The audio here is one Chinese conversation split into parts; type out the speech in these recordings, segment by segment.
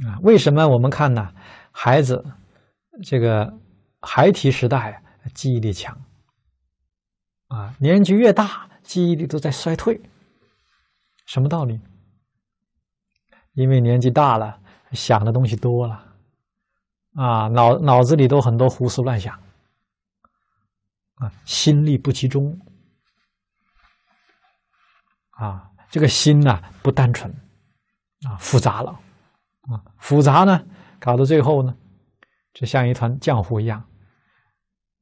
啊，为什么我们看呢？孩子，这个孩提时代记忆力强，啊，年纪越大记忆力都在衰退，什么道理？因为年纪大了，想的东西多了，啊，脑脑子里都很多胡思乱想，啊，心力不集中，啊，这个心呐不单纯，啊，复杂了。啊，复杂呢，搞到最后呢，就像一团浆糊一样，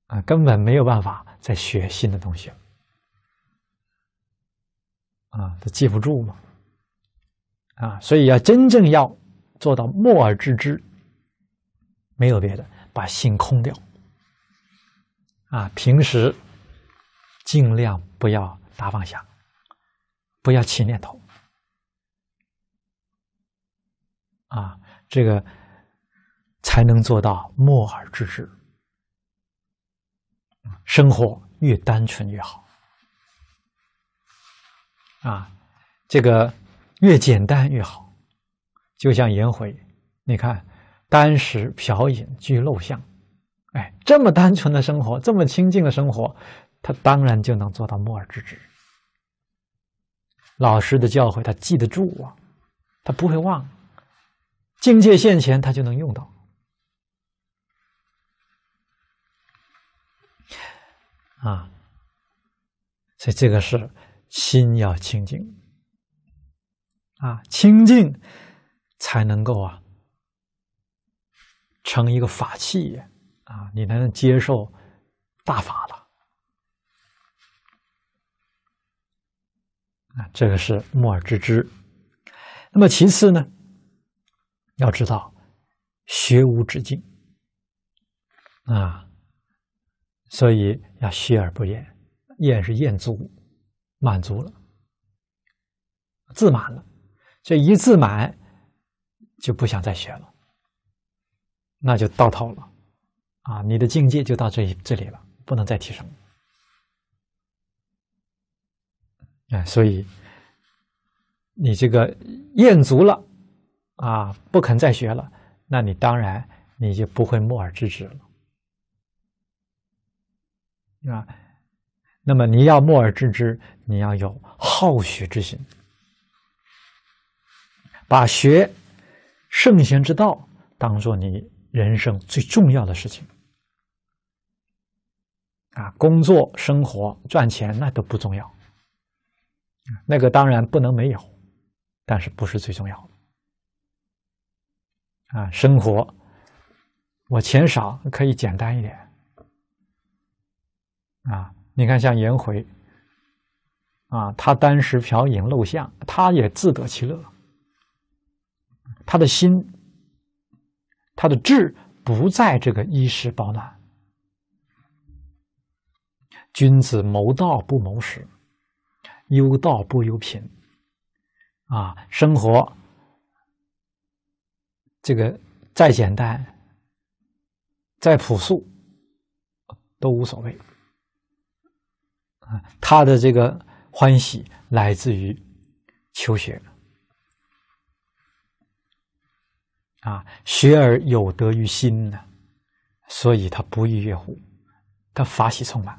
啊，根本没有办法再学新的东西啊，都记不住嘛，啊，所以要真正要做到默而知之，没有别的，把心空掉，啊，平时尽量不要打妄想，不要起念头。啊，这个才能做到默而知之。生活越单纯越好，啊，这个越简单越好。就像颜回，你看，箪食瓢饮居陋巷，哎，这么单纯的生活，这么清静的生活，他当然就能做到默而知之。老师的教诲，他记得住啊，他不会忘。境界现前，他就能用到啊，所以这个是心要清净啊，清净才能够啊成一个法器啊，你才能接受大法了啊，这个是默之知之。那么其次呢？要知道，学无止境啊，所以要学而不厌。厌是厌足，满足了，自满了，这一自满就不想再学了，那就到头了啊！你的境界就到这这里了，不能再提升。哎，所以你这个厌足了。啊，不肯再学了，那你当然你就不会默而知之了啊。那么你要默而知之，你要有好学之心，把学圣贤之道当做你人生最重要的事情啊。工作、生活、赚钱那都不重要，那个当然不能没有，但是不是最重要的。啊，生活，我钱少可以简单一点。啊，你看像颜回，啊，他当食嫖饮陋巷，他也自得其乐，他的心，他的志不在这个衣食饱暖。君子谋道不谋食，忧道不忧贫。啊，生活。这个再简单、再朴素都无所谓啊！他的这个欢喜来自于求学啊，学而有得于心呢，所以他不亦乐乎，他法喜充满。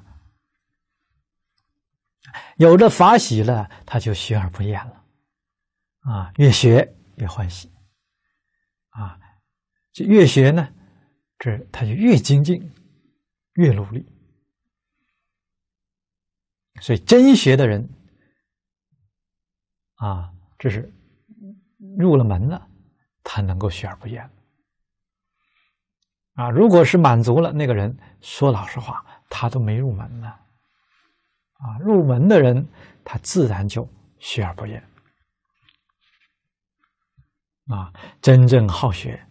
有了法喜了，他就学而不厌了啊，越学越欢喜。啊，就越学呢，这他就越精进，越努力。所以真学的人，啊，这是入了门了，他能够学而不厌。啊，如果是满足了，那个人说老实话，他都没入门呢。啊，入门的人，他自然就学而不厌。啊，真正好学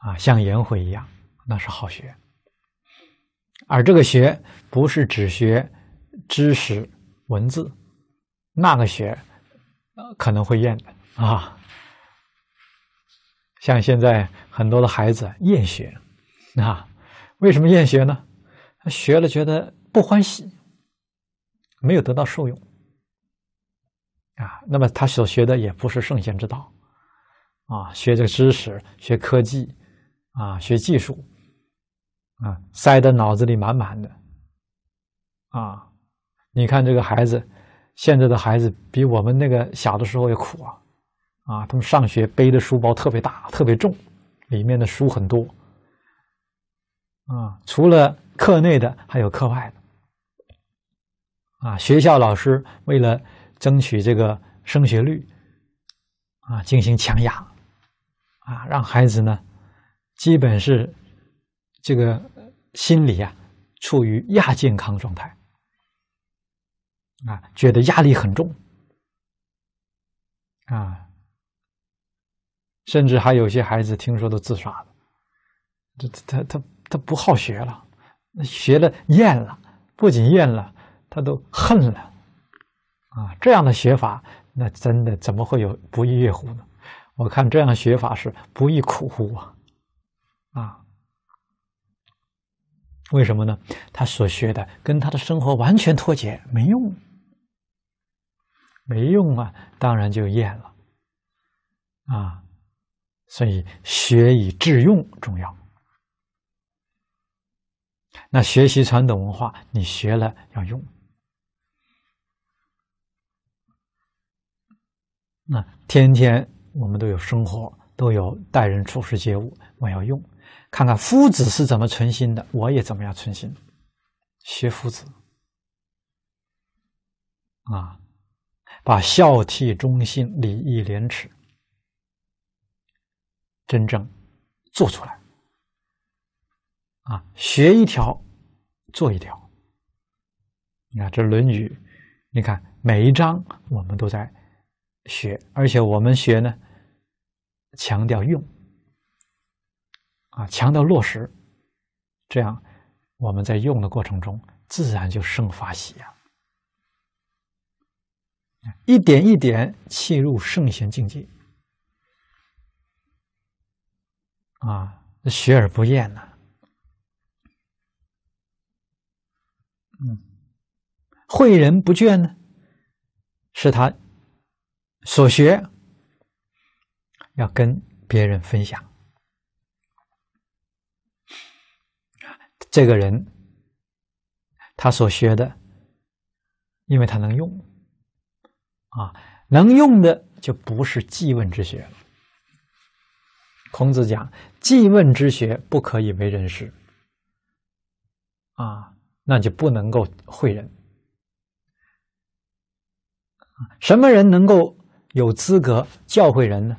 啊，像颜回一样，那是好学。而这个学不是只学知识、文字，那个学可能会厌的啊。像现在很多的孩子厌学，啊，为什么厌学呢？学了觉得不欢喜，没有得到受用。啊，那么他所学的也不是圣贤之道，啊，学这个知识，学科技，啊，学技术，啊，塞得脑子里满满的，啊，你看这个孩子，现在的孩子比我们那个小的时候也苦啊，啊，他们上学背的书包特别大，特别重，里面的书很多，啊，除了课内的，还有课外的，啊，学校老师为了。争取这个升学率，啊，进行强压，啊，让孩子呢，基本是这个心理啊，处于亚健康状态，啊，觉得压力很重，啊，甚至还有些孩子听说都自杀了，这他他他不好学了，学了厌了，不仅厌了，他都恨了。啊，这样的学法，那真的怎么会有不亦乐乎呢？我看这样的学法是不亦苦乎啊！啊，为什么呢？他所学的跟他的生活完全脱节，没用，没用啊，当然就厌了啊。所以学以致用重要。那学习传统文化，你学了要用。那天天我们都有生活，都有待人处事接物，我要用看看夫子是怎么存心的，我也怎么样存心，学夫子啊，把孝悌忠信礼义廉耻真正做出来啊，学一条做一条。你看这《论语》，你看每一章我们都在。学，而且我们学呢，强调用，啊，强调落实，这样我们在用的过程中，自然就生发喜呀，一点一点切入圣贤境界，啊，学而不厌呢，嗯，诲人不倦呢，是他。所学要跟别人分享这个人他所学的，因为他能用啊，能用的就不是记问之学孔子讲：“记问之学不可以为人师。”啊，那就不能够会人。什么人能够？有资格教诲人呢？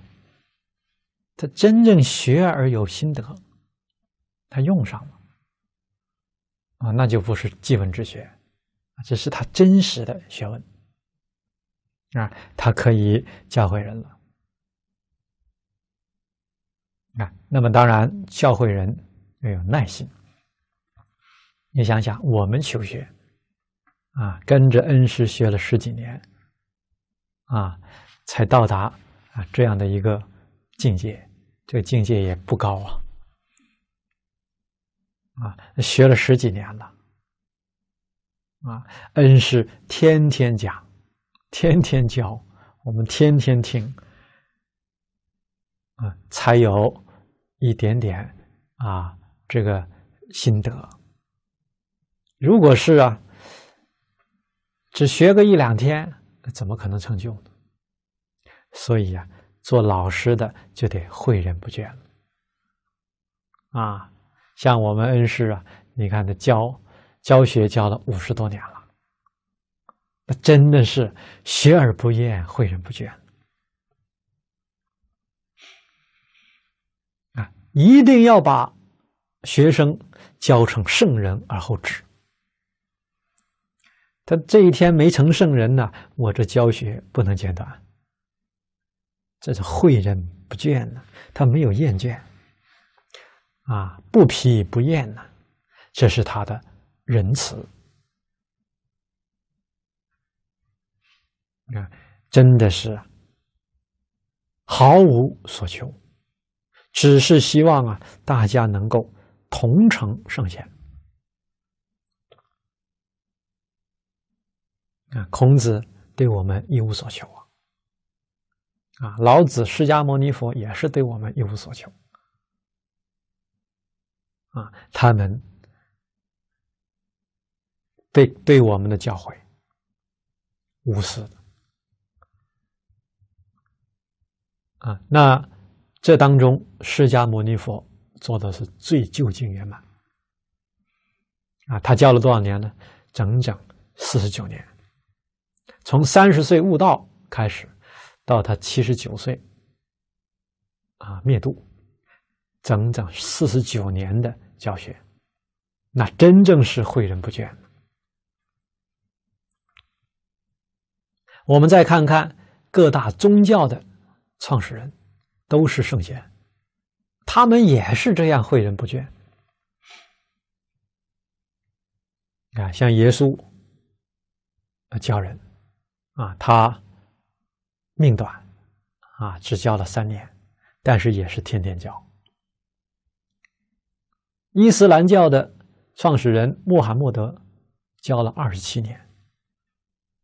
他真正学而有心得，他用上了啊，那就不是基本之学，这是他真实的学问啊，他可以教诲人了。啊，那么当然教诲人要有耐心。你想想，我们求学啊，跟着恩师学了十几年啊。才到达啊这样的一个境界，这个境界也不高啊！啊，学了十几年了，啊，恩师天天讲，天天教，我们天天听，啊，才有一点点啊这个心得。如果是啊，只学个一两天，怎么可能成就呢？所以啊，做老师的就得诲人不倦了，啊，像我们恩师啊，你看他教教学教了五十多年了，那真的是学而不厌，诲人不倦。啊，一定要把学生教成圣人而后止。他这一天没成圣人呢，我这教学不能间断。这是诲人不倦呐，他没有厌倦，啊，不疲不厌呐，这是他的仁慈。啊，真的是毫无所求，只是希望啊，大家能够同成圣贤。啊，孔子对我们一无所求啊。啊，老子、释迦牟尼佛也是对我们一无所求，啊，他们对对我们的教诲无私。啊，那这当中，释迦牟尼佛做的是最究竟圆满。啊，他教了多少年呢？整整四十九年，从三十岁悟道开始。到他七十九岁，啊，灭度整整四十九年的教学，那真正是诲人不倦我们再看看各大宗教的创始人都是圣贤，他们也是这样诲人不倦。啊，像耶稣，教人，啊，他。命短，啊，只教了三年，但是也是天天教。伊斯兰教的创始人穆罕默德教了二十七年，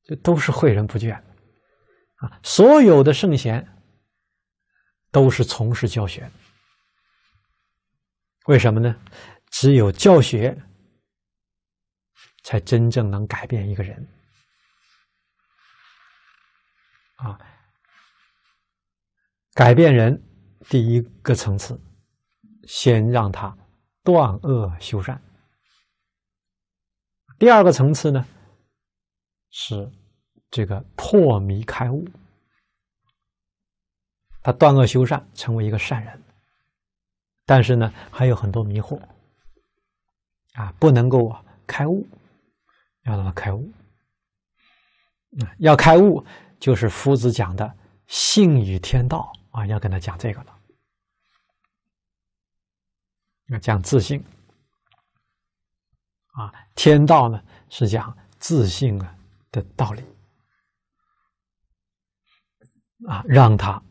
这都是诲人不倦，啊，所有的圣贤都是从事教学，为什么呢？只有教学才真正能改变一个人，啊。改变人，第一个层次，先让他断恶修善；第二个层次呢，是这个破迷开悟。他断恶修善，成为一个善人，但是呢，还有很多迷惑，啊，不能够啊开悟，要怎么开悟？要开悟，就是夫子讲的性与天道。啊，要跟他讲这个了。讲自信啊，天道呢是讲自信啊的道理啊，让他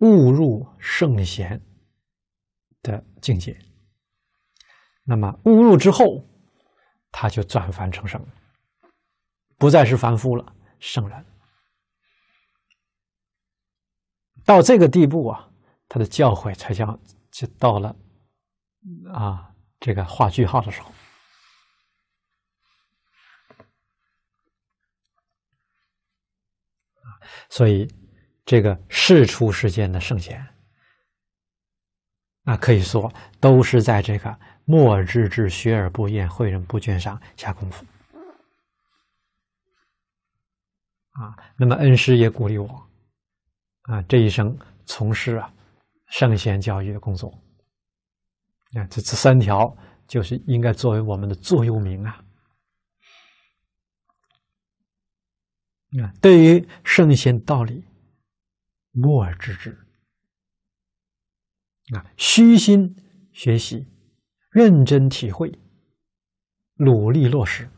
误入圣贤的境界。那么误入之后，他就转凡成圣，不再是凡夫了，圣人。到这个地步啊，他的教诲才叫就到了啊，这个画句号的时候。所以，这个世出世间的圣贤，那可以说都是在这个“末日之，学而不厌，诲人不倦”上下功夫。啊，那么恩师也鼓励我。啊，这一生从事啊圣贤教育的工作，啊，这这三条就是应该作为我们的座右铭啊。啊，对于圣贤道理，默而知之。啊，虚心学习，认真体会，努力落实。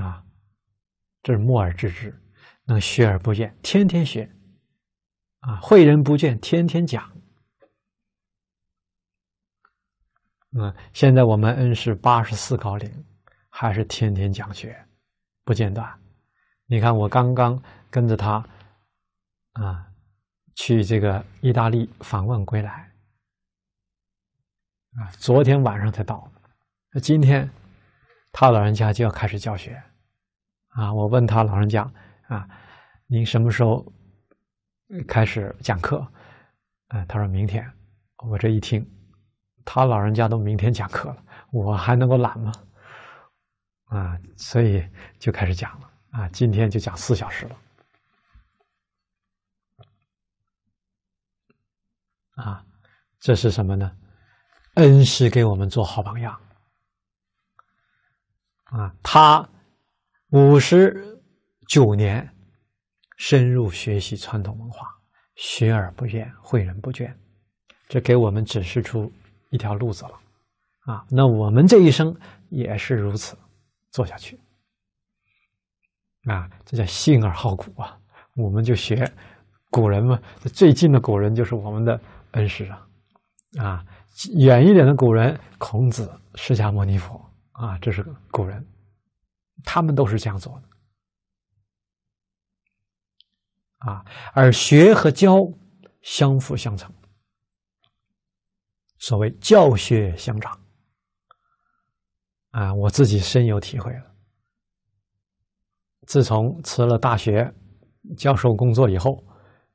啊，这是默而知之。那学而不厌，天天学，啊，诲人不倦，天天讲。嗯，现在我们恩师八十四高龄，还是天天讲学，不间断。你看，我刚刚跟着他，啊，去这个意大利访问归来，啊，昨天晚上才到，那今天他老人家就要开始教学，啊，我问他老人家。啊，您什么时候开始讲课？啊，他说明天。我这一听，他老人家都明天讲课了，我还能够懒吗？啊，所以就开始讲了。啊，今天就讲四小时了。啊，这是什么呢？恩师给我们做好榜样。啊，他五十。九年，深入学习传统文化，学而不厌，诲人不倦，这给我们指示出一条路子了啊！那我们这一生也是如此做下去啊！这叫幸而好古啊！我们就学古人嘛，最近的古人就是我们的恩师啊啊，远一点的古人，孔子、释迦牟尼佛啊，这是古人，他们都是这样做的。啊，而学和教相辅相成，所谓教学相长啊，我自己深有体会了。自从辞了大学教授工作以后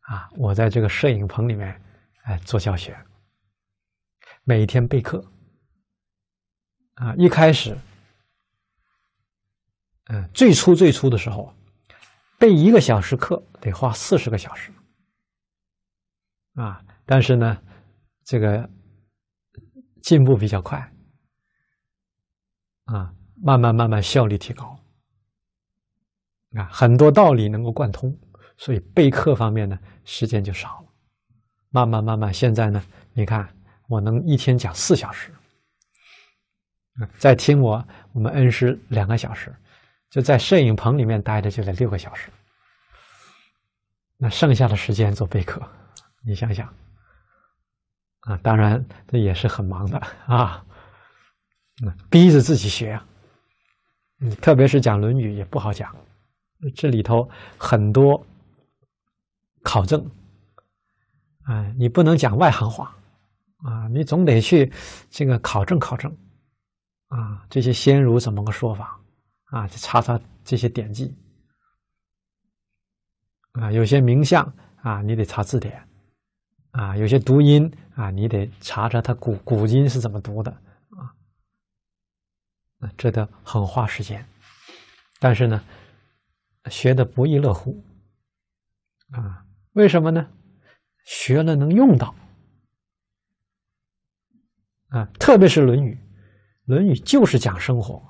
啊，我在这个摄影棚里面哎做教学，每天备课啊，一开始嗯，最初最初的时候。备一个小时课得花四十个小时，啊！但是呢，这个进步比较快，啊，慢慢慢慢效率提高，啊，很多道理能够贯通，所以备课方面呢时间就少了，慢慢慢慢，现在呢，你看我能一天讲四小时，嗯，在听我我们恩师两个小时。就在摄影棚里面待着就得六个小时，那剩下的时间做备课，你想想，啊，当然这也是很忙的啊，逼着自己学啊，你特别是讲《论语》也不好讲，这里头很多考证，啊，你不能讲外行话啊，你总得去这个考证考证，啊，这些先儒怎么个说法？啊，去查查这些典籍啊，有些名相啊，你得查字典啊，有些读音啊，你得查查它古古今是怎么读的啊，那这得很花时间，但是呢，学的不亦乐乎啊？为什么呢？学了能用到啊，特别是《论语》，《论语》就是讲生活。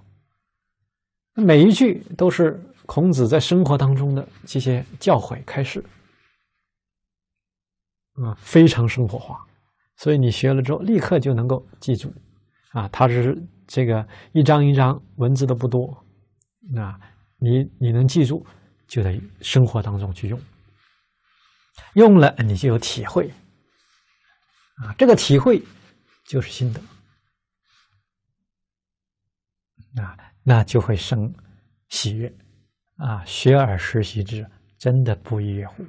每一句都是孔子在生活当中的这些教诲开示，啊，非常生活化，所以你学了之后，立刻就能够记住，啊，它是这个一张一张文字都不多，啊，你你能记住，就得生活当中去用，用了你就有体会，啊，这个体会就是心得，啊。那就会生喜悦啊！学而时习之，真的不亦说乎？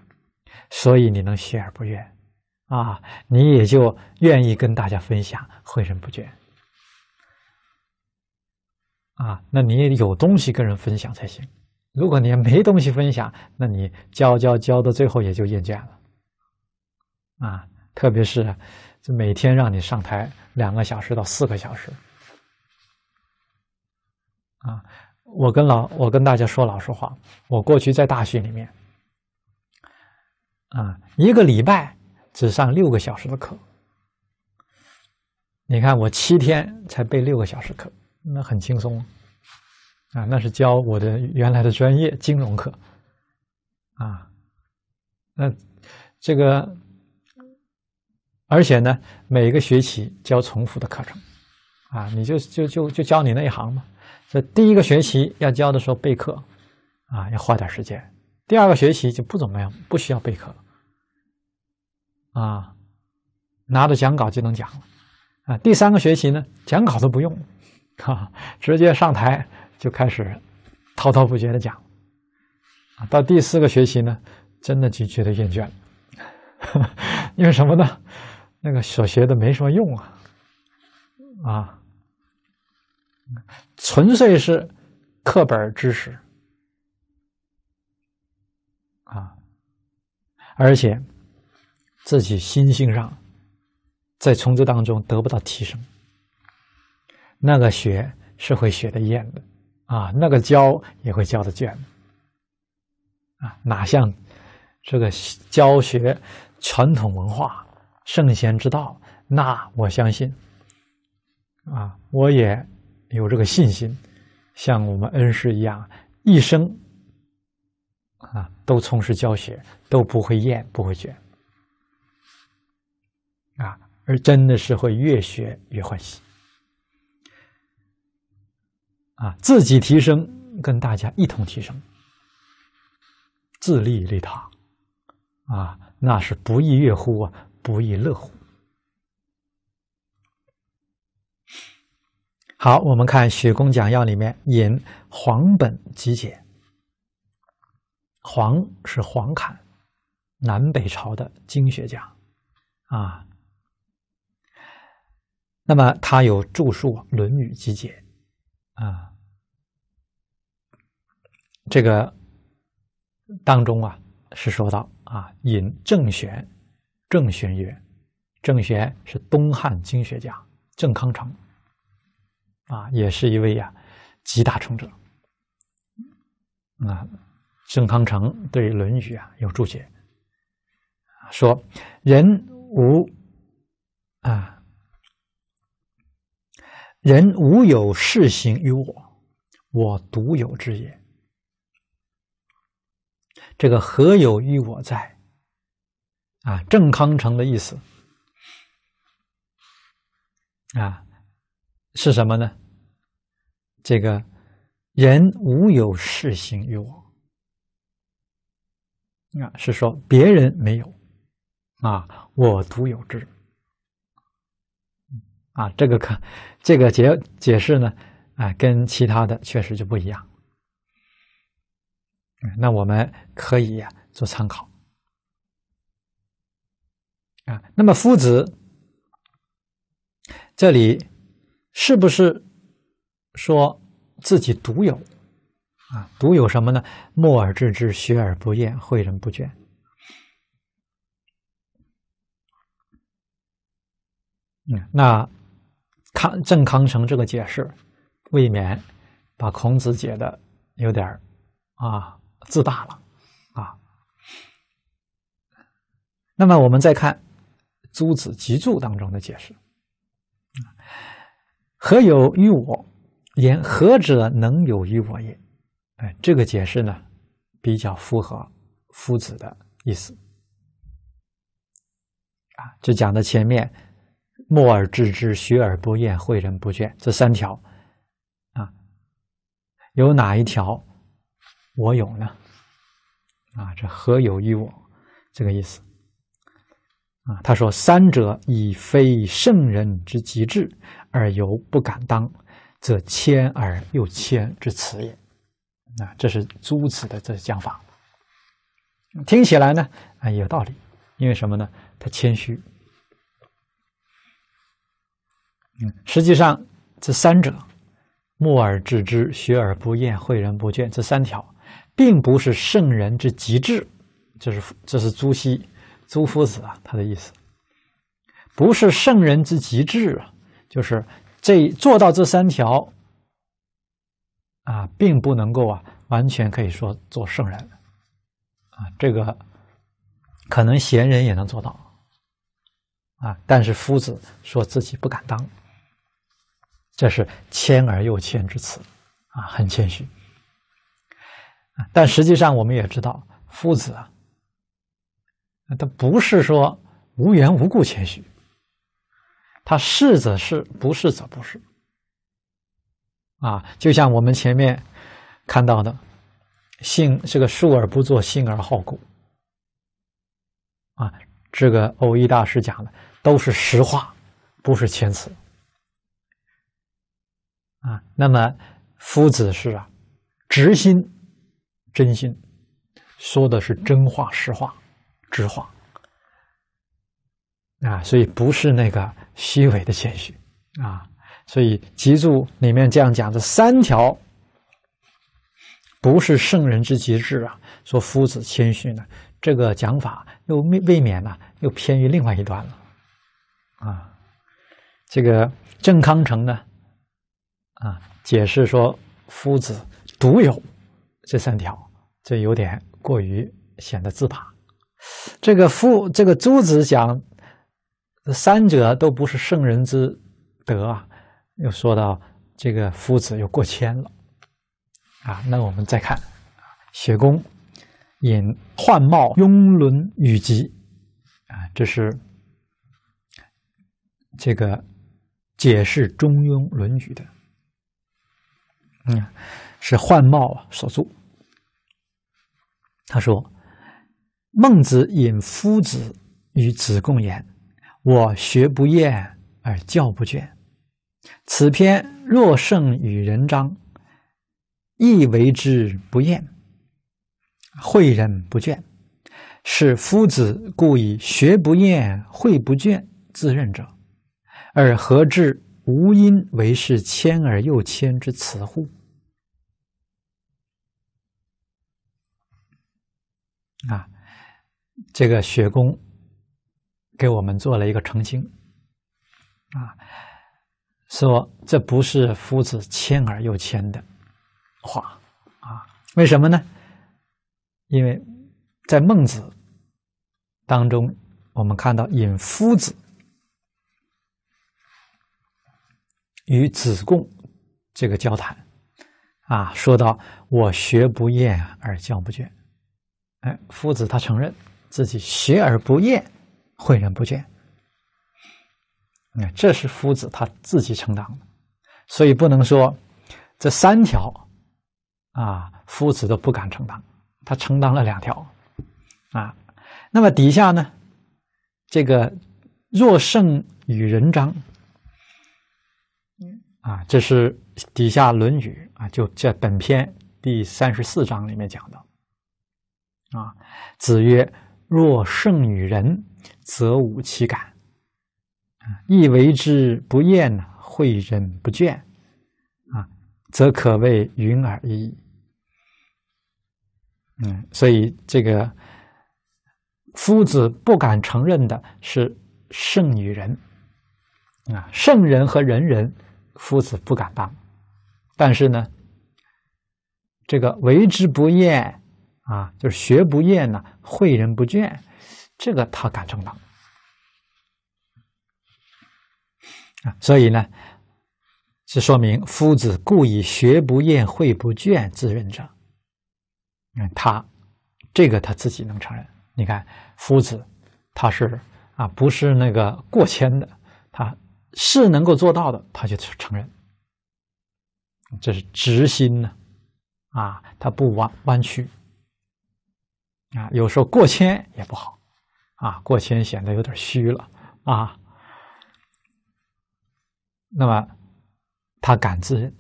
所以你能学而不厌啊，你也就愿意跟大家分享，诲人不倦啊。那你也有东西跟人分享才行。如果你没东西分享，那你教教教到最后也就厌倦了啊。特别是这每天让你上台两个小时到四个小时。啊，我跟老我跟大家说老实话，我过去在大学里面，啊，一个礼拜只上六个小时的课。你看我七天才背六个小时课，那很轻松，啊，那是教我的原来的专业金融课，啊，那这个，而且呢，每个学期教重复的课程，啊，你就就就就教你那一行嘛。这第一个学习要教的时候备课，啊，要花点时间。第二个学习就不怎么样，不需要备课，啊，拿着讲稿就能讲了，啊。第三个学习呢，讲稿都不用，哈，直接上台就开始滔滔不绝的讲，啊。到第四个学习呢，真的就觉得厌倦，因为什么呢？那个所学的没什么用啊，啊。纯粹是课本知识啊，而且自己心性上在从这当中得不到提升，那个学是会学的厌的啊，那个教也会教的倦的啊，哪像这个教学传统文化圣贤之道，那我相信啊，我也。有这个信心，像我们恩师一样，一生啊都从事教学，都不会厌不会倦，啊，而真的是会越学越欢喜，啊，自己提升，跟大家一同提升，自利利他，啊，那是不亦乐乎啊，不亦乐乎！好，我们看《许公讲要》里面引黄本集解，黄是黄侃，南北朝的经学家，啊，那么他有著述《论语集解》，啊，这个当中啊是说到啊引郑玄，郑玄曰，郑玄是东汉经学家郑康成。啊，也是一位呀，集大成者。啊，郑康成对《论语》啊有注解，说：“人无啊，人无有事行于我，我独有之也。这个何有于我在？啊，郑康成的意思啊，是什么呢？”这个人无有事行于我，啊，是说别人没有，啊，我独有之，啊，这个看这个解解释呢，啊，跟其他的确实就不一样，那我们可以做参考，啊，那么夫子这里是不是？说自己独有，啊，独有什么呢？默而知之，学而不厌，诲人不倦。嗯，那康郑康成这个解释，未免把孔子解的有点啊自大了啊。那么我们再看朱子集注当中的解释，何有于我？言何者能有于我也？哎，这个解释呢，比较符合夫子的意思啊。就讲的前面，默而知之，学而不厌，诲人不倦这三条啊，有哪一条我有呢？啊，这何有于我这个意思啊？他说：“三者以非圣人之极致，而犹不敢当。”则谦而又谦之辞也，啊，这是朱子的这讲法，听起来呢啊有道理，因为什么呢？他谦虚。嗯，实际上这三者，默而知之，学而不厌，诲人不倦，这三条，并不是圣人之极致。这是这是朱熹、朱夫子啊，他的意思，不是圣人之极致啊，就是。这做到这三条，啊，并不能够啊，完全可以说做圣人，啊，这个可能贤人也能做到，啊，但是夫子说自己不敢当，这是谦而又谦之词，啊，很谦虚。但实际上，我们也知道，夫子啊，他不是说无缘无故谦虚。他是则是不是则不是，啊，就像我们前面看到的，性这个述而不作，信而好古，啊，这个欧一大师讲的都是实话，不是谦词，啊，那么夫子是啊，直心，真心，说的是真话、实话、直话。啊，所以不是那个虚伪的谦虚啊，所以集注里面这样讲的三条，不是圣人之极致啊。说夫子谦虚呢，这个讲法又未未免呢，又偏于另外一端了啊。这个郑康成呢，啊，解释说夫子独有这三条，这有点过于显得自拔。这个夫这个朱子讲。这三者都不是圣人之德啊！又说到这个夫子又过谦了啊！那我们再看，学公引宦貌庸伦与集啊，这是这个解释中庸论语的，嗯，是宦貌所著。他说：“孟子引夫子与子贡言。”我学不厌而教不倦，此篇若胜于人章，亦为之不厌，诲人不倦，是夫子故以学不厌、诲不倦自任者，而何至无因为是谦而又谦之辞乎？啊，这个学宫给我们做了一个澄清，啊，说这不是夫子谦而又谦的话，啊，为什么呢？因为在孟子当中，我们看到引夫子与子贡这个交谈，啊，说到我学不厌而教不倦，哎，夫子他承认自己学而不厌。诲人不倦，看，这是夫子他自己承担的，所以不能说这三条啊，夫子都不敢承担，他承担了两条啊。那么底下呢，这个若圣与人章，啊，这是底下《论语》啊，就在本篇第三十四章里面讲的啊。子曰：“若圣与人。”则无其感。啊，亦为之不厌呢，诲人不倦，啊，则可谓云而已。嗯，所以这个夫子不敢承认的是圣与人，啊，圣人和仁人，夫子不敢当。但是呢，这个为之不厌啊，就是学不厌呢，诲人不倦。这个他敢承认啊，所以呢，是说明夫子故意学不厌，会不倦，自认者。你看他这个他自己能承认。你看夫子他是啊，不是那个过谦的，他是能够做到的，他就承认。这是直心呢，啊，他不弯弯曲，啊，有时候过谦也不好。啊，过谦显得有点虚了啊。那么他敢自认，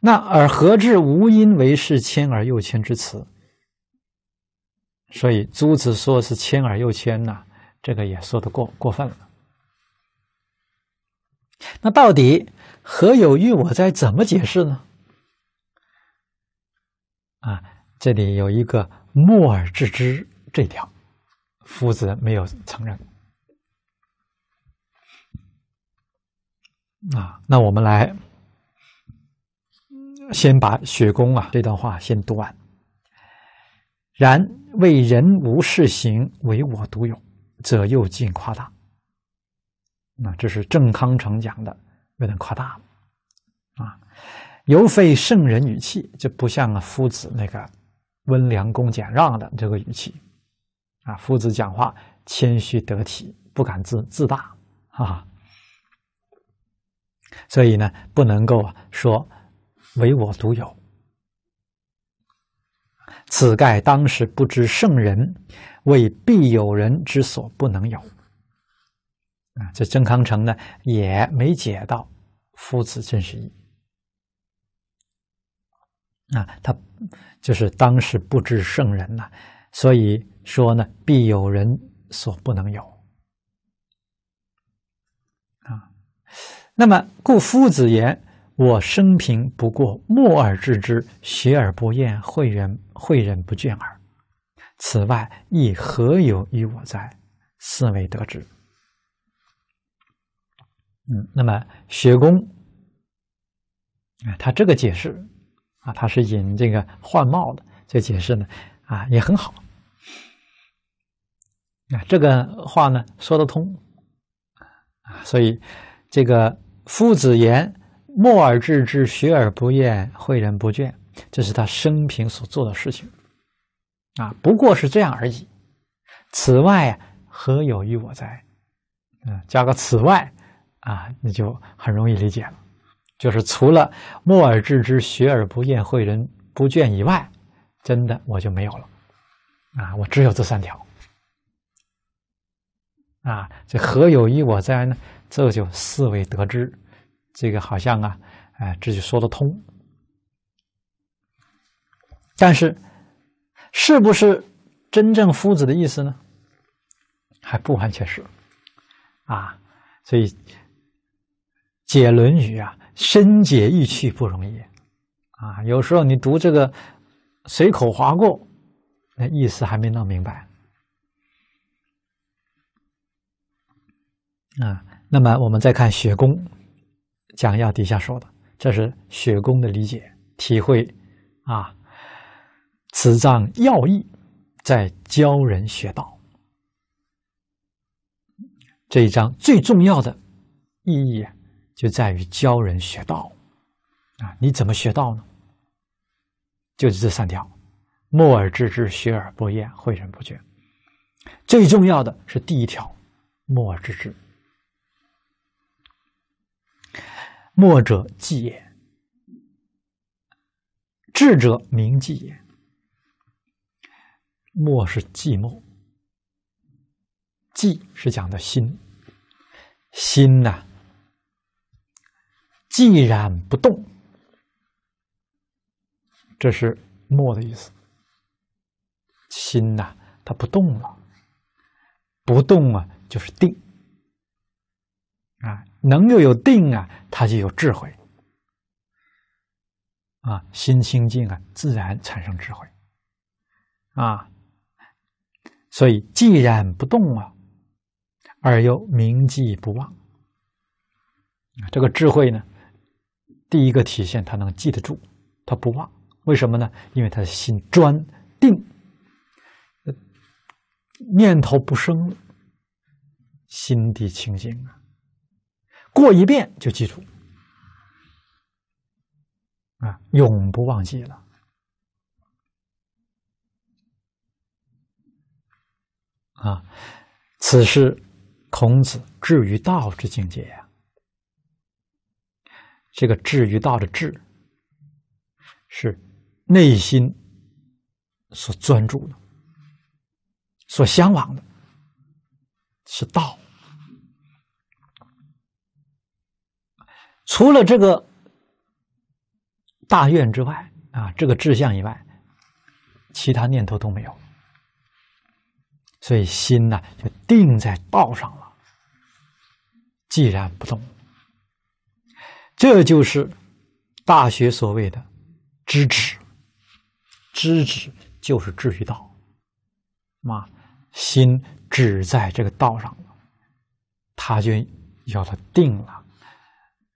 那而何至无因，为是谦而又谦之词？所以朱子说是谦而又谦呐，这个也说得过过分了。那到底何有欲我哉？怎么解释呢？啊，这里有一个默而知之这条。夫子没有承认啊，那我们来先把雪公啊这段话先读完。然为人无事行，唯我独有，则又尽夸大。那这是郑康成讲的，有点夸大啊，尤非圣人语气，就不像夫子那个温良恭俭让的这个语气。啊，夫子讲话谦虚得体，不敢自自大啊。所以呢，不能够说唯我独有。此盖当时不知圣人，为必有人之所不能有。啊，这郑康成呢也没解到夫子真实意。啊，他就是当时不知圣人呐。所以说呢，必有人所不能有，啊，那么故夫子言：“我生平不过默而知之，学而不厌，诲人诲人不倦耳。此外，亦何有于我哉？”思谓得之。嗯，那么学宫。啊，他这个解释啊，他是引这个换貌的这解释呢，啊，也很好。啊，这个话呢说得通，啊，所以这个夫子言“默而知之，学而不厌，诲人不倦”，这是他生平所做的事情，啊，不过是这样而已。此外，何有于我哉？嗯，加个“此外”，啊，你就很容易理解了，就是除了“默而知之，学而不厌，诲人不倦”以外，真的我就没有了，啊，我只有这三条。啊，这何有一我哉呢？这就似维得知，这个好像啊，哎，这就说得通。但是，是不是真正夫子的意思呢？还不完全是，啊，所以解《论语》啊，深解意趣不容易啊。有时候你读这个随口划过，那意思还没弄明白。啊，那么我们再看《雪功》讲要底下说的，这是《雪功》的理解体会。啊，此章要义在教人学道。这一章最重要的意义就在于教人学道。啊，你怎么学道呢？就是这三条：默而知之，学而不厌，诲人不倦。最重要的是第一条：默而知之。默者寂也，智者明寂也。默是寂寞，寂是讲的心。心呐，既然不动，这是默的意思。心呐，它不动了，不动啊，就是定啊。能又有定啊，他就有智慧啊，心清净啊，自然产生智慧啊。所以，既然不动啊，而又铭记不忘这个智慧呢，第一个体现，他能记得住，他不忘，为什么呢？因为他的心专定，念头不生，心地清净啊。过一遍就记住，啊，永不忘记了。啊，此是孔子志于道之境界呀。这个“志于道”的“志”，是内心所专注的，所向往的，是道。除了这个大愿之外，啊，这个志向以外，其他念头都没有，所以心呢就定在道上了。既然不动，这就是大学所谓的知止。知止就是秩于道，嘛，心止在这个道上了，他就要他定了。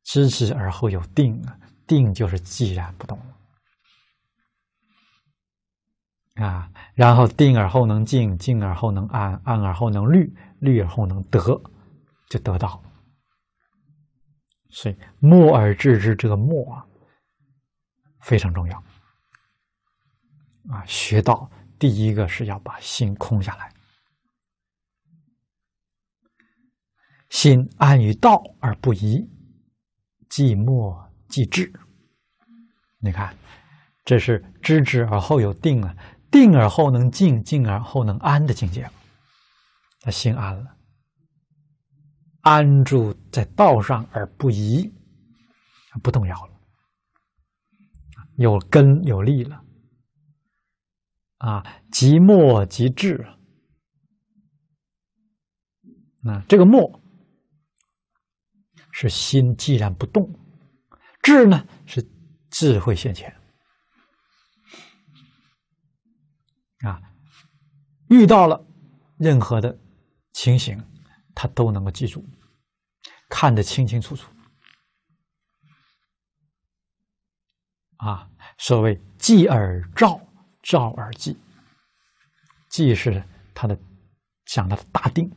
知止而后有定，啊，定就是寂然不动。啊，然后定而后能静，静而后能安，安而后能虑，虑而后能得，就得到。所以默而知之，这个默啊非常重要。啊，学道第一个是要把心空下来，心安于道而不疑。即墨即智，你看，这是知止而后有定啊，定而后能静，静而后能安的境界他心安了，安住在道上而不移，不动摇了，有根有力了。啊，即墨即智，那这个默。是心既然不动，智呢是智慧现前啊。遇到了任何的情形，他都能够记住，看得清清楚楚啊。所谓“记而照，照而记”，记是他的讲他的大定，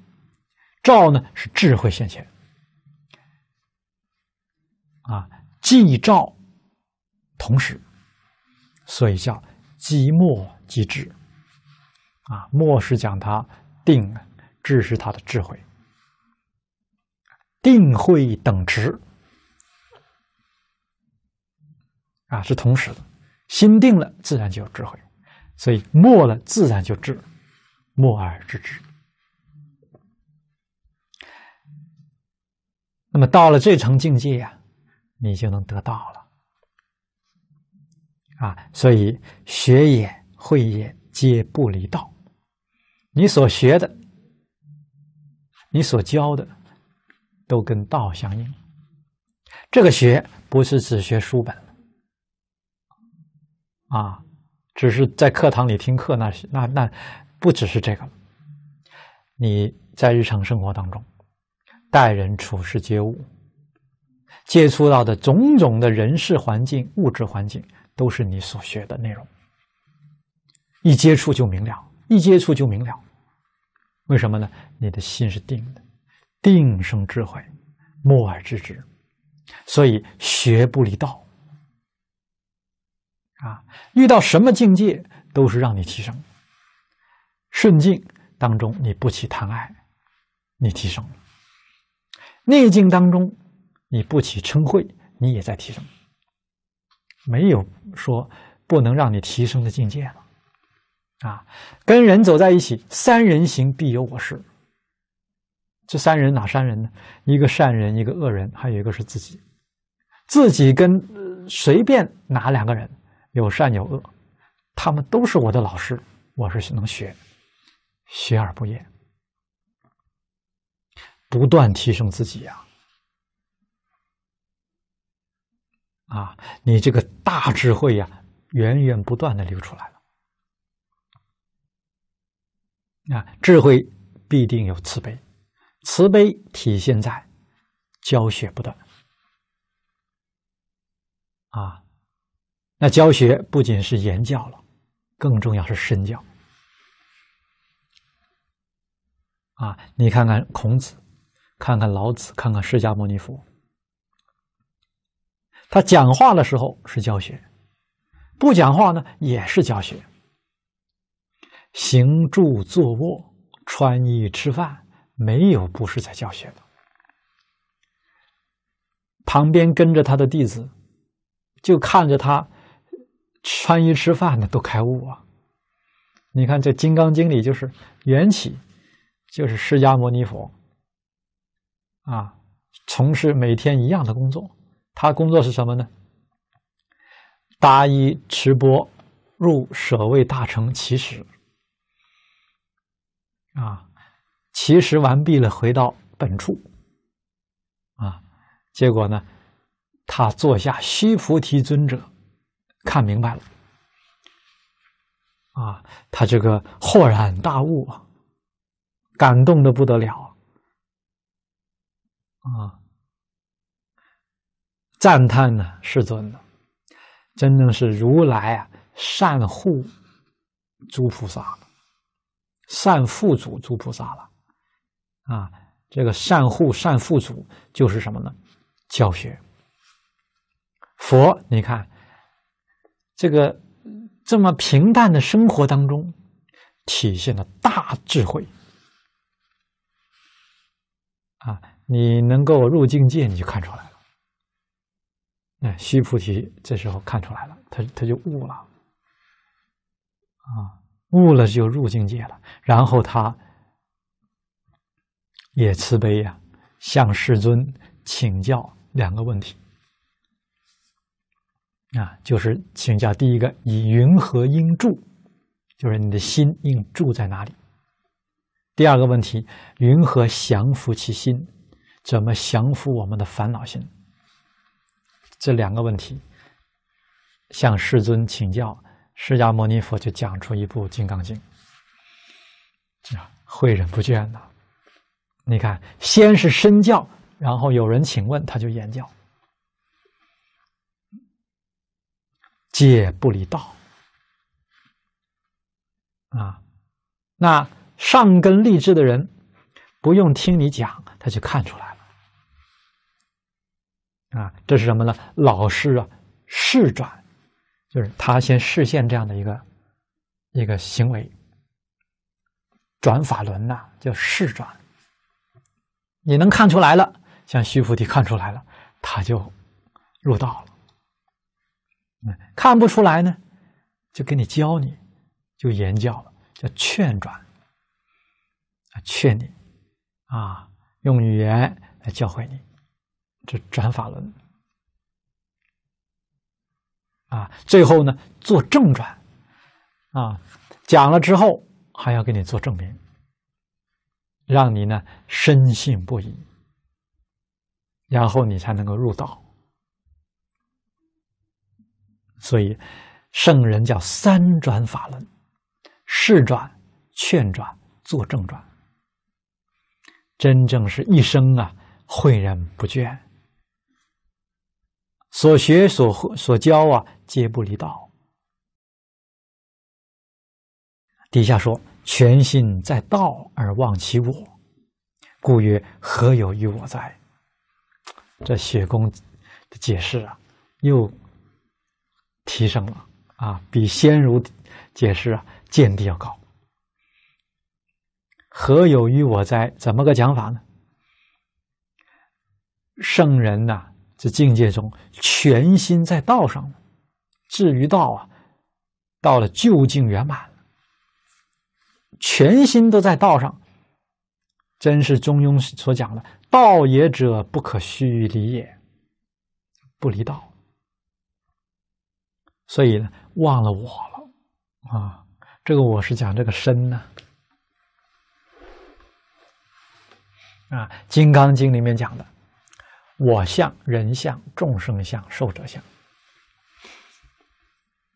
照呢是智慧现前。啊，寂照同时，所以叫寂默即智。啊，默是讲他定，智是他的智慧，定慧等值。啊，是同时的，心定了自然就有智慧，所以默了自然就智，默而知之。那么到了这层境界呀。你就能得到了，啊！所以学也、会也，皆不离道。你所学的、你所教的，都跟道相应。这个学不是只学书本啊，只是在课堂里听课，那那那，不只是这个。你在日常生活当中，待人处事、皆物。接触到的种种的人事环境、物质环境，都是你所学的内容。一接触就明了，一接触就明了。为什么呢？你的心是定的，定生智慧，默而知之。所以学不离道啊！遇到什么境界，都是让你提升。顺境当中，你不起贪爱，你提升；逆境当中，你不起称会，你也在提升。没有说不能让你提升的境界了，啊！跟人走在一起，三人行必有我师。这三人哪三人呢？一个善人，一个恶人，还有一个是自己。自己跟随便哪两个人，有善有恶，他们都是我的老师，我是能学，学而不厌，不断提升自己呀。啊，你这个大智慧呀，源源不断的流出来了。那智慧必定有慈悲，慈悲体现在教学不断。啊，那教学不仅是言教了，更重要是身教。啊，你看看孔子，看看老子，看看释迦牟尼佛。他讲话的时候是教学，不讲话呢也是教学。行住坐卧、穿衣吃饭，没有不是在教学的。旁边跟着他的弟子，就看着他穿衣吃饭的都开悟啊！你看这《金刚经》里就是缘起，就是释迦牟尼佛啊，从事每天一样的工作。他工作是什么呢？答一持钵，入舍卫大城乞食。啊，乞食完毕了，回到本处。啊，结果呢，他坐下，须菩提尊者看明白了。啊，他这个豁然大悟啊，感动的不得了。啊。赞叹呢，世尊呢，真正是如来啊，善护诸菩萨，善护主诸菩萨了，啊，这个善护善护主就是什么呢？教学。佛，你看这个这么平淡的生活当中，体现了大智慧啊！你能够入境界，你就看出来了。那须菩提这时候看出来了，他他就悟了，啊，悟了就入境界了。然后他也慈悲呀，向世尊请教两个问题，啊，就是请教第一个，以云何应住，就是你的心应住在哪里？第二个问题，云何降服其心，怎么降服我们的烦恼心？这两个问题，向世尊请教，释迦牟尼佛就讲出一部《金刚经》，啊，诲人不倦呐。你看，先是身教，然后有人请问，他就言教，戒不离道，啊，那上根立志的人不用听你讲，他就看出来。啊，这是什么呢？老师啊，试转，就是他先实现这样的一个一个行为，转法轮呐，叫试转。你能看出来了，像须菩提看出来了，他就入道了。嗯，看不出来呢，就给你教你，就言教了，叫劝转，啊，劝你啊，用语言来教会你。这转法轮啊，最后呢做正转啊，讲了之后还要给你做证明，让你呢深信不疑，然后你才能够入道。所以圣人叫三转法轮：示转、劝转、做正转。真正是一生啊，诲人不倦。所学所所教啊，皆不离道。底下说：“全心在道而忘其我，故曰何有于我哉？”这雪公的解释啊，又提升了啊，比先儒解释啊，见地要高。何有于我哉？怎么个讲法呢？圣人呐。这境界中，全心在道上了。至于道啊，到了究竟圆满了，全心都在道上。真是中庸所讲的“道也者，不可虚离也”，不离道，所以呢，忘了我了啊。这个我是讲这个身呢，啊，《金刚经》里面讲的。我相、人相、众生相、寿者相，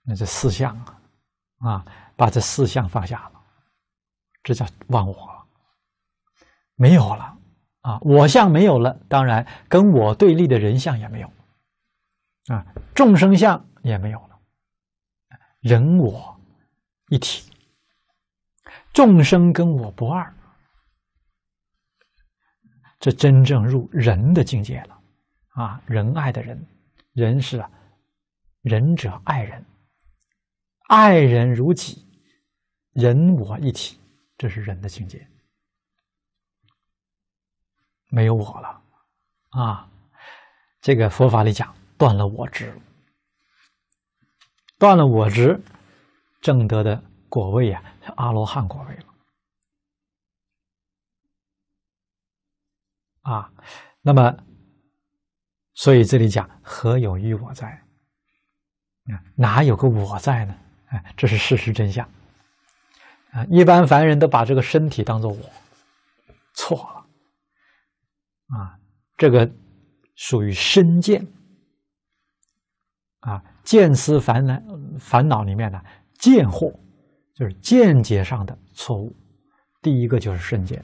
那这四相啊，啊，把这四相放下，了，这叫忘我了，没有了啊，我相没有了，当然跟我对立的人相也没有，啊，众生相也没有了，人我一体，众生跟我不二，这真正入人的境界了。啊，仁爱的人，仁是仁者爱人，爱人如己，人我一体，这是人的境界。没有我了啊！这个佛法里讲，断了我执，断了我执，正德的果位呀，阿罗汉果位了啊。那么。所以这里讲何有于我在？啊，哪有个我在呢？哎，这是事实真相。啊，一般凡人都把这个身体当做我，错了。啊，这个属于身见。啊，见思烦恼烦恼里面的见惑，就是见解上的错误。第一个就是身见，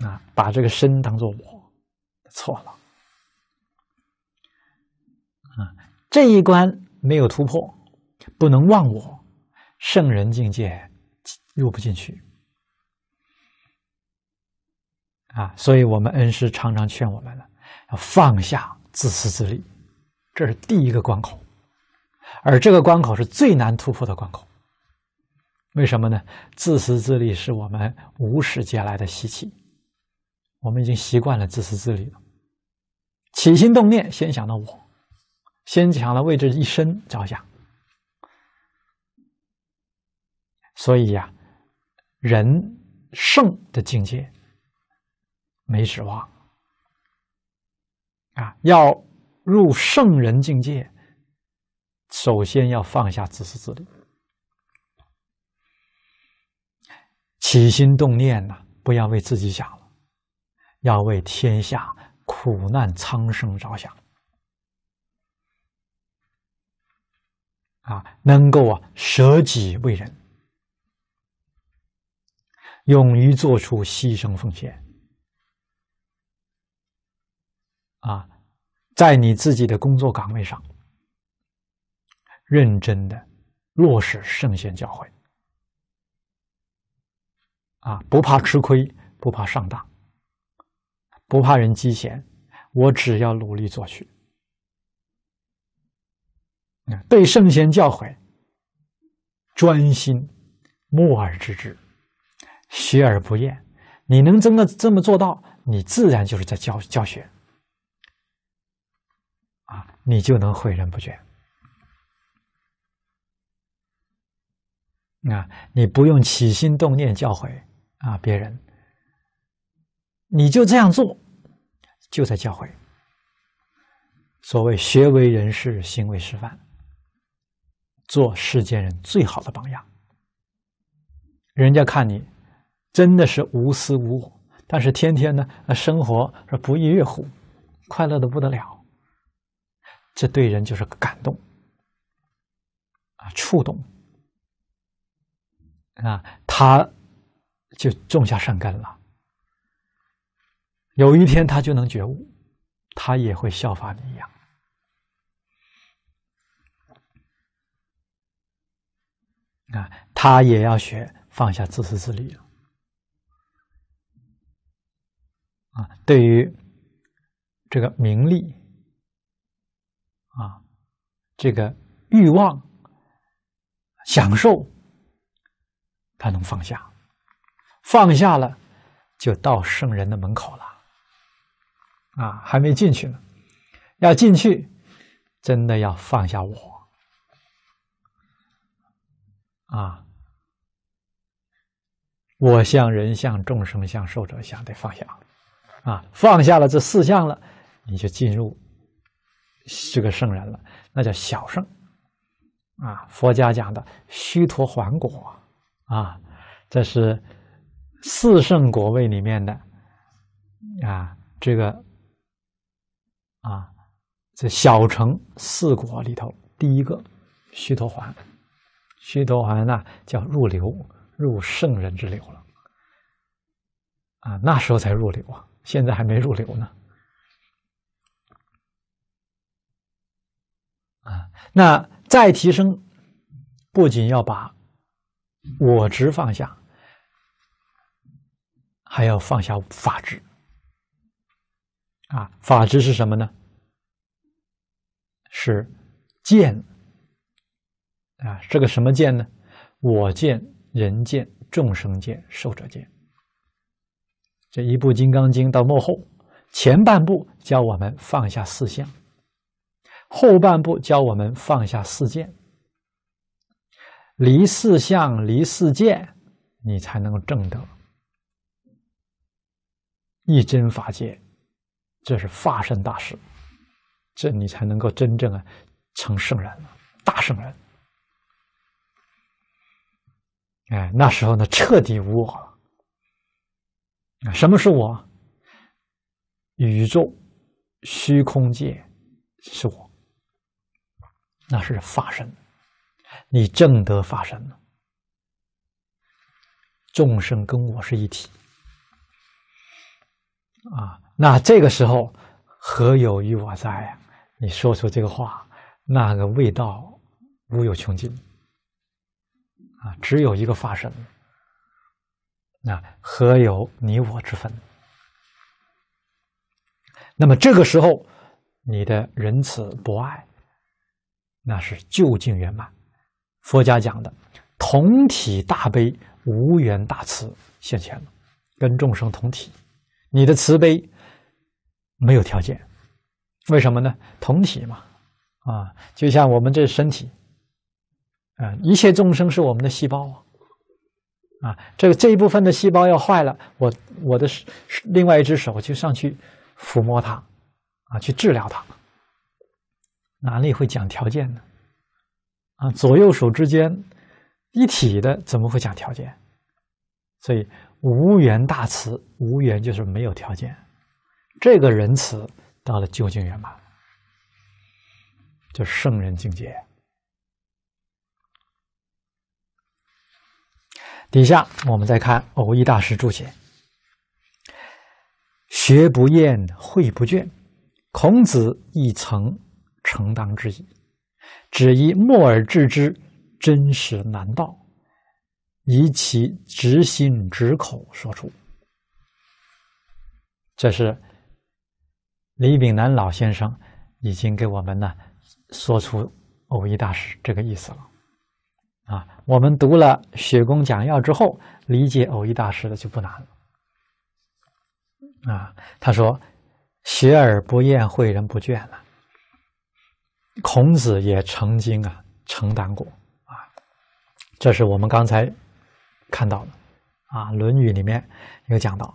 啊，把这个身当做我，错了。啊，这一关没有突破，不能忘我，圣人境界入不进去。啊，所以我们恩师常常劝我们了，要放下自私自利，这是第一个关口。而这个关口是最难突破的关口。为什么呢？自私自利是我们无始劫来的习气，我们已经习惯了自私自利了，起心动念先想到我。先强了，为这一生着想，所以呀，人圣的境界没指望啊！要入圣人境界，首先要放下自私自利，起心动念呢，不要为自己想了，要为天下苦难苍生着想。啊，能够啊，舍己为人，勇于做出牺牲奉献。啊，在你自己的工作岗位上，认真的落实圣贤教诲。啊，不怕吃亏，不怕上当，不怕人挤贤，我只要努力做去。啊，圣贤教诲，专心，默而知之，学而不厌。你能这么这么做到，你自然就是在教教学。啊，你就能诲人不倦。啊，你不用起心动念教诲啊别人，你就这样做，就在教诲。所谓学为人师，行为示范。做世间人最好的榜样，人家看你真的是无私无我，但是天天呢，生活是不亦乐乎，快乐的不得了。这对人就是感动啊，触动啊，他就种下善根了。有一天他就能觉悟，他也会效法你一样。啊，他也要学放下自私自利啊，对于这个名利，啊，这个欲望、享受，他能放下，放下了，就到圣人的门口了。啊，还没进去呢，要进去，真的要放下我。啊！我相、人相、众生相、寿者相，得放下啊，放下了这四相了，你就进入这个圣人了，那叫小圣。啊，佛家讲的虚陀还果，啊，这是四圣果位里面的啊，这个啊，这小乘四果里头第一个虚陀还。须陀洹那叫入流，入圣人之流了，啊，那时候才入流啊，现在还没入流呢，啊，那再提升，不仅要把我执放下，还要放下法执，啊，法执是什么呢？是见。啊，这个什么见呢？我见、人见、众生见、寿者见。这一部《金刚经》到幕后，前半部教我们放下四相，后半部教我们放下四见。离四相、离四见，你才能够证得一真法界，这是发身大事。这你才能够真正啊，成圣人了，大圣人。哎，那时候呢，彻底无我了。什么是我？宇宙、虚空界是我，那是法身。你正得法身了，众生跟我是一体啊。那这个时候，何有于我在你说出这个话，那个味道无有穷尽。啊，只有一个法身，那何有你我之分？那么这个时候，你的仁慈博爱，那是究竟圆满。佛家讲的同体大悲、无缘大慈现前了，跟众生同体，你的慈悲没有条件，为什么呢？同体嘛，啊，就像我们这身体。啊，一切众生是我们的细胞啊！啊，这个这一部分的细胞要坏了，我我的另外一只手就上去抚摸它，啊，去治疗它。哪里会讲条件呢？啊，左右手之间一体的，怎么会讲条件？所以无缘大慈，无缘就是没有条件。这个仁慈到了究竟圆满，就圣人境界。底下我们再看偶一大师注解：“学不厌，诲不倦，孔子亦曾诚当之矣。只以默而知之，真实难道，以其直心直口说出。”这是李炳南老先生已经给我们呢说出偶一大师这个意思了。啊，我们读了《雪公讲要》之后，理解偶一大师的就不难了。啊，他说：“学而不厌，诲人不倦。”了，孔子也曾经啊承担过啊，这是我们刚才看到的啊，《论语》里面有讲到，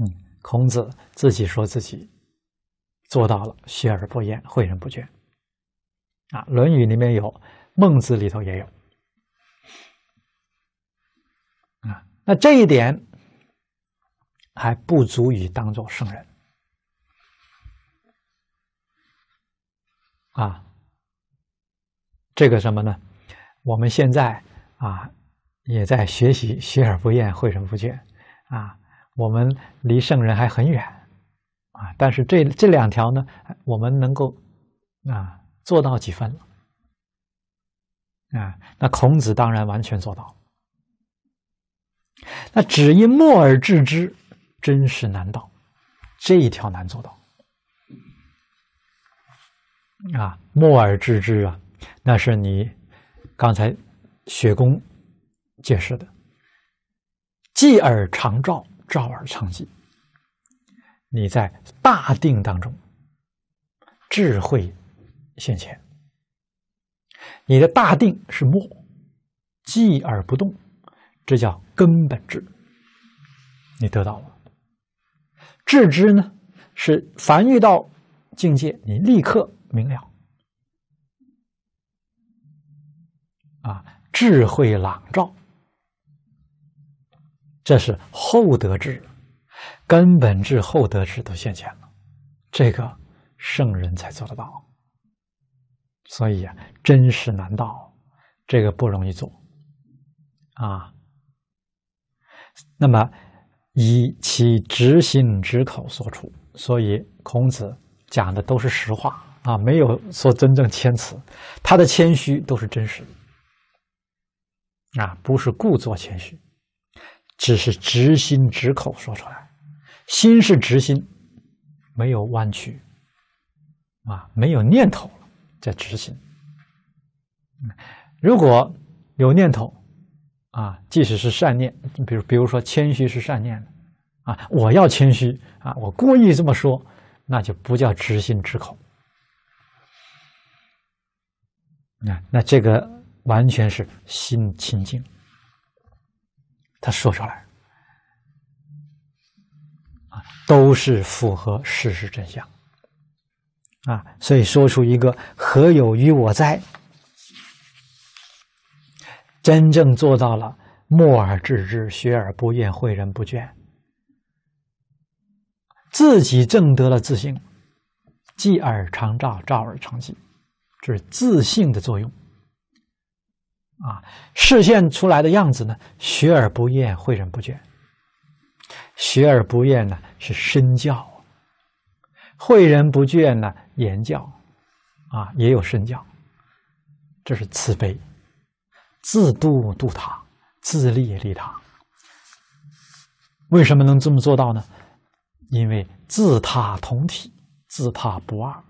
嗯，孔子自己说自己做到了“学而不厌，诲人不倦”。啊，《论语》里面有。孟子里头也有啊，那这一点还不足以当做圣人啊。这个什么呢？我们现在啊也在学习，学而不厌，诲人不倦啊。我们离圣人还很远啊，但是这这两条呢，我们能够啊做到几分了？啊，那孔子当然完全做到。那只因默而知之，真是难道，这一条难做到。啊，默而知之啊，那是你刚才学公解释的。继而常照，照而常记。你在大定当中，智慧现前。你的大定是默，寂而不动，这叫根本智。你得到了。智之呢，是凡遇到境界，你立刻明了，啊，智慧朗照，这是厚德智，根本智厚德智都现前了，这个圣人才做得到。所以啊，真实难道，这个不容易做，啊。那么以其直心直口说出，所以孔子讲的都是实话啊，没有说真正谦辞，他的谦虚都是真实的，啊，不是故作谦虚，只是直心直口说出来，心是直心，没有弯曲，啊，没有念头。在执行。如果有念头啊，即使是善念，比如比如说谦虚是善念，啊，我要谦虚啊，我故意这么说，那就不叫知心之口。那那这个完全是心清净，他说出来啊，都是符合事实真相。啊，所以说出一个“何有于我哉”，真正做到了默而致之，学而不厌，诲人不倦，自己正得了自信，继而常照，照而常寂，这是自信的作用。啊，视现出来的样子呢？学而不厌，诲人不倦。学而不厌呢，是身教；诲人不倦呢。言教，啊，也有身教，这是慈悲，自度度他，自利利他。为什么能这么做到呢？因为自他同体，自他不二。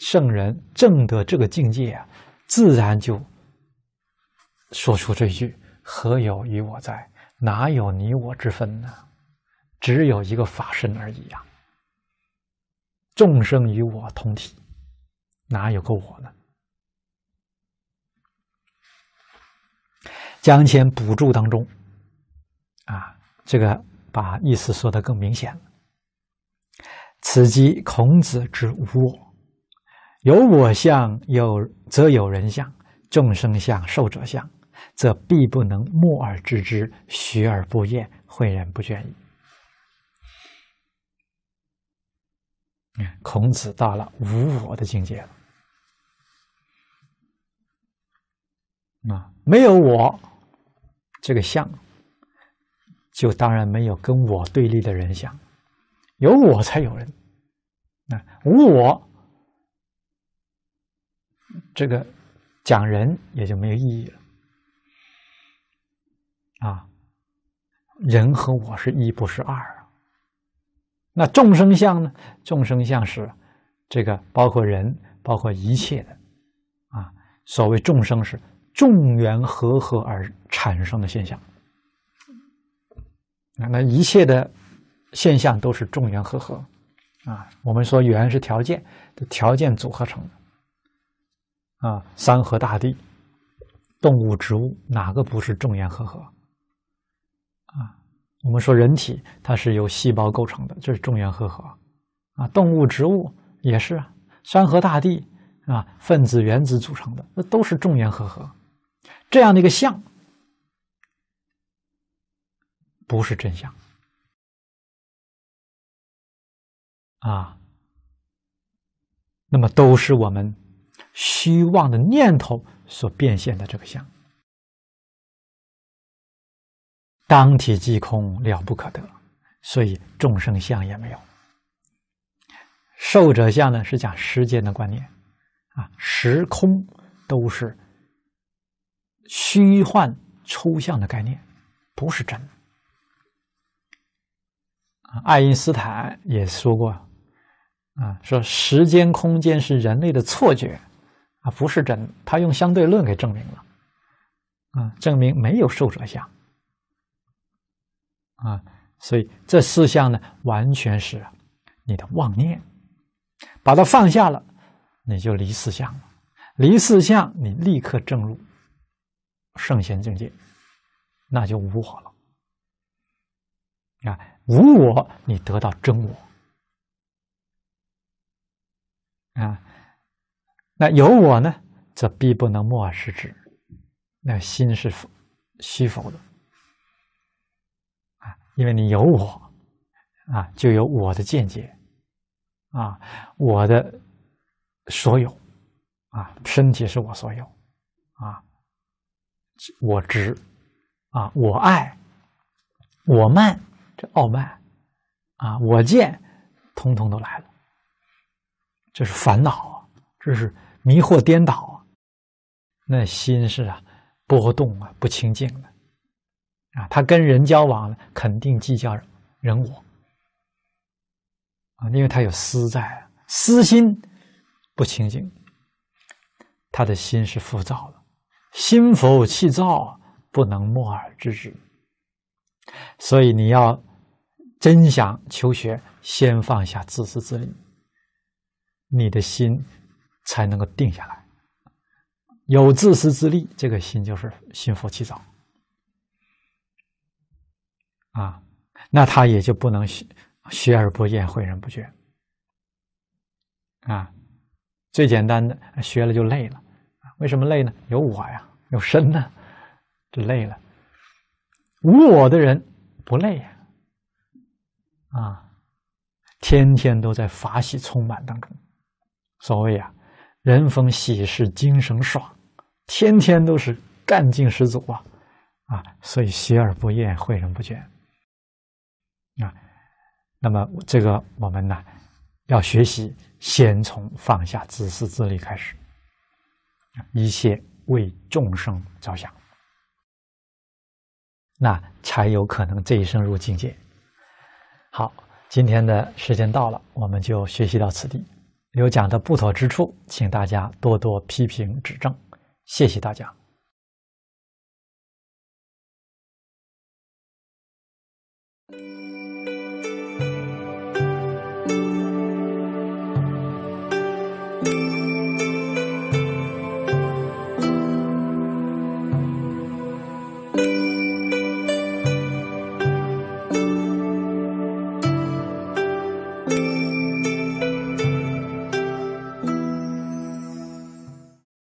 圣人正得这个境界啊，自然就说出这句：“何有与我，在哪有你我之分呢？只有一个法身而已呀。”众生与我同体，哪有个我呢？江前补注当中，啊，这个把意思说得更明显了。此即孔子之无我，有我相有，则有人相；众生相、寿者相，则必不能默而知之，学而不厌，诲人不倦矣。孔子到了无我的境界了。啊，没有我这个相，就当然没有跟我对立的人相。有我才有人。那无我，这个讲人也就没有意义了。啊，人和我是一，不是二。那众生相呢？众生相是这个，包括人，包括一切的，啊，所谓众生是众缘和合而产生的现象。那那一切的现象都是众缘和合啊。我们说缘是条件，条件组合成的啊。山河大地、动物植物，哪个不是众缘和合？我们说，人体它是由细胞构成的，这是中原和合啊，动物、植物也是，山河大地啊，分子、原子组成的，那都是中原和合这样的一个相，不是真相啊。那么，都是我们虚妄的念头所变现的这个相。当体即空，了不可得，所以众生相也没有。受者相呢，是讲时间的观念，啊，时空都是虚幻抽象的概念，不是真的。啊，爱因斯坦也说过，啊，说时间空间是人类的错觉，啊，不是真的。他用相对论给证明了，啊，证明没有受者相。啊，所以这四相呢，完全是你的妄念，把它放下了，你就离四相了。离四相，你立刻证入圣贤境界，那就无我了。啊，无我，你得到真我。啊，那有我呢，则必不能默而识之，那心是虚浮的。因为你有我，啊，就有我的见解，啊，我的所有，啊，身体是我所有，啊，我执，啊，我爱，我慢，这傲慢，啊，我见，通通都来了，这是烦恼啊，这是迷惑颠倒啊，那心是啊，波动啊，不清净的。啊，他跟人交往呢，肯定计较人我啊，因为他有私在，私心不清净，他的心是浮躁的，心浮气躁，不能默而知之。所以你要真想求学，先放下自私自利，你的心才能够定下来。有自私自利，这个心就是心浮气躁。啊，那他也就不能学，学而不厌，诲人不倦。啊，最简单的，学了就累了，为什么累呢？有我呀，有身呢，就累了。无我的人不累呀，啊，天天都在法喜充满当中。所谓啊，人逢喜事精神爽，天天都是干劲十足啊，啊，所以学而不厌，诲人不倦。啊，那么这个我们呢，要学习，先从放下自私自利开始，一切为众生着想，那才有可能这一生入境界。好，今天的时间到了，我们就学习到此地。有讲的不妥之处，请大家多多批评指正。谢谢大家。